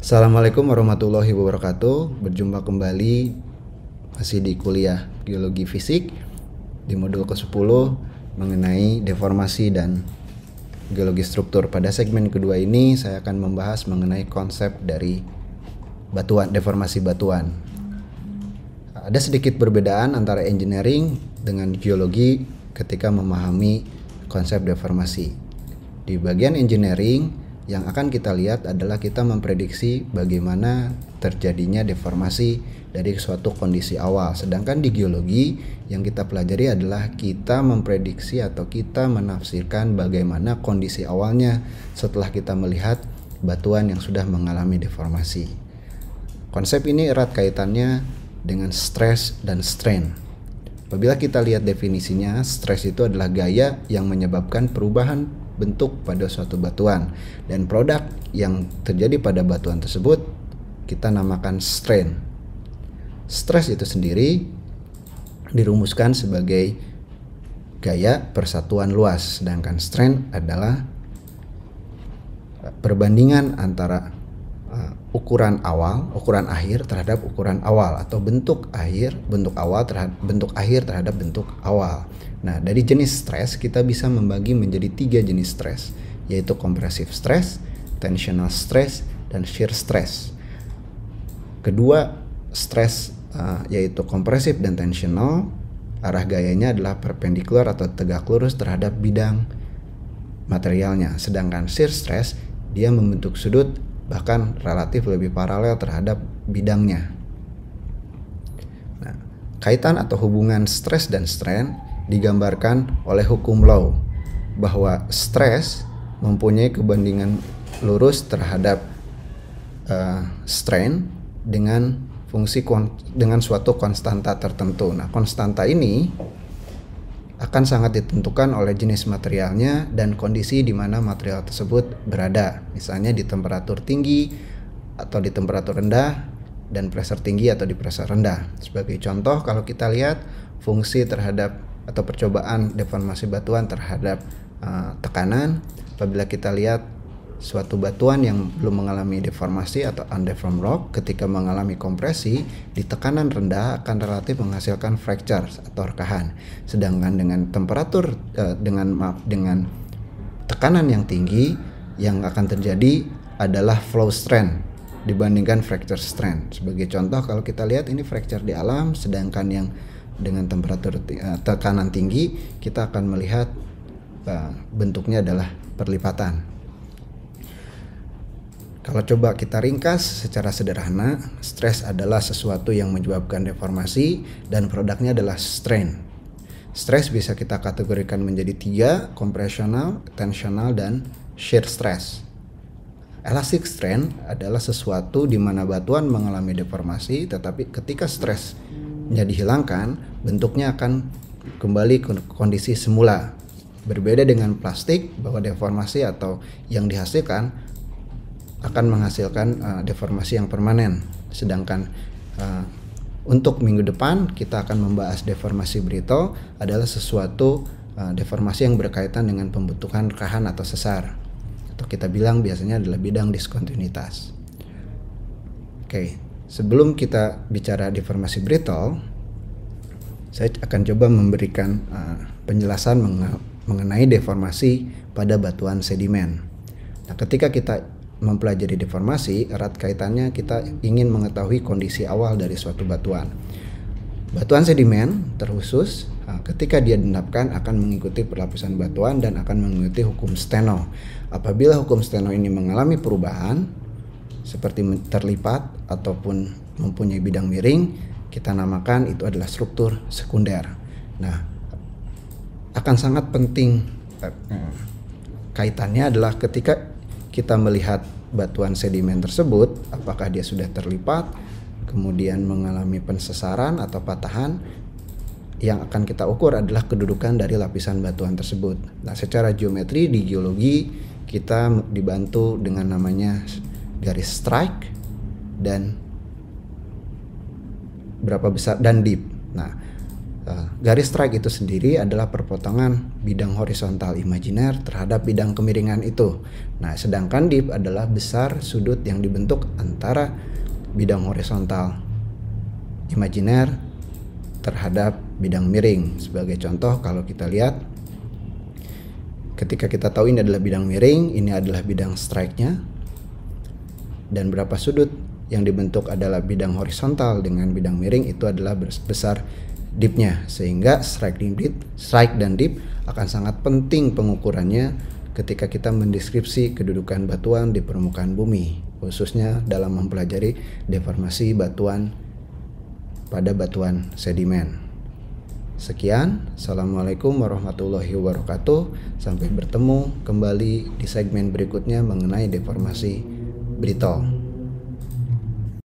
Assalamualaikum warahmatullahi wabarakatuh. Berjumpa kembali masih di kuliah Geologi Fisik di modul ke-10 mengenai deformasi dan geologi struktur. Pada segmen kedua ini saya akan membahas mengenai konsep dari batuan deformasi batuan. Ada sedikit perbedaan antara engineering dengan geologi ketika memahami konsep deformasi. Di bagian engineering, yang akan kita lihat adalah kita memprediksi bagaimana terjadinya deformasi dari suatu kondisi awal. Sedangkan di geologi yang kita pelajari adalah kita memprediksi atau kita menafsirkan bagaimana kondisi awalnya setelah kita melihat batuan yang sudah mengalami deformasi. Konsep ini erat kaitannya dengan stres dan strain. Apabila kita lihat definisinya, stres itu adalah gaya yang menyebabkan perubahan bentuk pada suatu batuan dan produk yang terjadi pada batuan tersebut kita namakan strain. Stres itu sendiri dirumuskan sebagai gaya persatuan luas sedangkan strain adalah perbandingan antara Eh, ukuran awal, ukuran akhir terhadap ukuran awal atau bentuk akhir, bentuk awal terhadap bentuk akhir terhadap bentuk awal. Nah, dari jenis stres kita bisa membagi menjadi tiga jenis stres, yaitu compressive stress, tensional stress, dan shear stress. Kedua, stres uh, yaitu kompresif dan tensional, arah gayanya adalah perpendicular atau tegak lurus terhadap bidang materialnya. Sedangkan shear stress dia membentuk sudut bahkan relatif lebih paralel terhadap bidangnya. Nah, kaitan atau hubungan stres dan strain digambarkan oleh hukum Law bahwa stres mempunyai kebandingan lurus terhadap uh, strain dengan fungsi dengan suatu konstanta tertentu. Nah, konstanta ini akan sangat ditentukan oleh jenis materialnya dan kondisi di mana material tersebut berada, misalnya di temperatur tinggi atau di temperatur rendah dan pressure tinggi atau di pressure rendah. Sebagai contoh, kalau kita lihat fungsi terhadap atau percobaan deformasi batuan terhadap uh, tekanan, apabila kita lihat Suatu batuan yang belum mengalami deformasi atau undeformed rock ketika mengalami kompresi di tekanan rendah akan relatif menghasilkan fracture atau rekahan. Sedangkan dengan temperatur eh, dengan maaf dengan tekanan yang tinggi yang akan terjadi adalah flow strain dibandingkan fracture strain. Sebagai contoh kalau kita lihat ini fracture di alam sedangkan yang dengan temperatur eh, tekanan tinggi kita akan melihat eh, bentuknya adalah perlipatan kalau coba kita ringkas secara sederhana, stres adalah sesuatu yang menyebabkan deformasi dan produknya adalah strain. Stres bisa kita kategorikan menjadi tiga, kompresional, tensional, dan shear stress. Elastic strain adalah sesuatu di mana batuan mengalami deformasi, tetapi ketika stres menjadi hilangkan, bentuknya akan kembali ke kondisi semula. Berbeda dengan plastik, bahwa deformasi atau yang dihasilkan akan menghasilkan uh, deformasi yang permanen. Sedangkan uh, untuk minggu depan kita akan membahas deformasi Brito adalah sesuatu uh, deformasi yang berkaitan dengan pembentukan rekahan atau sesar. Atau kita bilang biasanya adalah bidang diskontinuitas. Oke, okay. sebelum kita bicara deformasi Brito, saya akan coba memberikan uh, penjelasan mengenai deformasi pada batuan sedimen. Nah, ketika kita mempelajari deformasi erat kaitannya kita ingin mengetahui kondisi awal dari suatu batuan. Batuan sedimen terkhusus uh, ketika dia dendapkan akan mengikuti perlapisan batuan dan akan mengikuti hukum steno. Apabila hukum steno ini mengalami perubahan seperti terlipat ataupun mempunyai bidang miring, kita namakan itu adalah struktur sekunder. Nah, akan sangat penting eh, kaitannya adalah ketika kita melihat batuan sedimen tersebut, apakah dia sudah terlipat, kemudian mengalami pensesaran atau patahan, yang akan kita ukur adalah kedudukan dari lapisan batuan tersebut. Nah, secara geometri di geologi kita dibantu dengan namanya garis strike dan berapa besar dan deep. Nah, Eh, garis strike itu sendiri adalah perpotongan bidang horizontal imajiner terhadap bidang kemiringan itu. Nah, sedangkan dip adalah besar sudut yang dibentuk antara bidang horizontal imajiner terhadap bidang miring. Sebagai contoh, kalau kita lihat ketika kita tahu ini adalah bidang miring, ini adalah bidang strike-nya dan berapa sudut yang dibentuk adalah bidang horizontal dengan bidang miring itu adalah besar deepnya sehingga strike dan deep strike dan deep akan sangat penting pengukurannya ketika kita mendeskripsi kedudukan batuan di permukaan bumi khususnya dalam mempelajari deformasi batuan pada batuan sedimen. Sekian, Assalamualaikum warahmatullahi wabarakatuh. Sampai bertemu kembali di segmen berikutnya mengenai deformasi Briton.